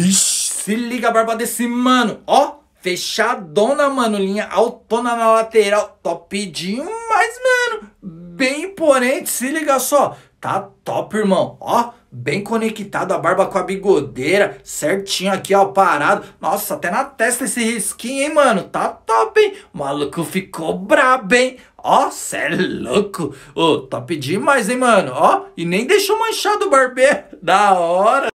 Vixe, se liga a barba desse mano. Ó, fechadona, mano. Linha autona na lateral. Topidinho, mas, mano, bem imponente. Se liga só. Tá top, irmão. Ó, bem conectado a barba com a bigodeira. Certinho aqui, ó, parado. Nossa, até na testa esse risquinho, hein, mano. Tá top, hein. O maluco ficou brabo, hein. Ó, cê é louco. Ô, top demais, hein, mano. Ó, e nem deixou manchado o barbeiro. Da hora.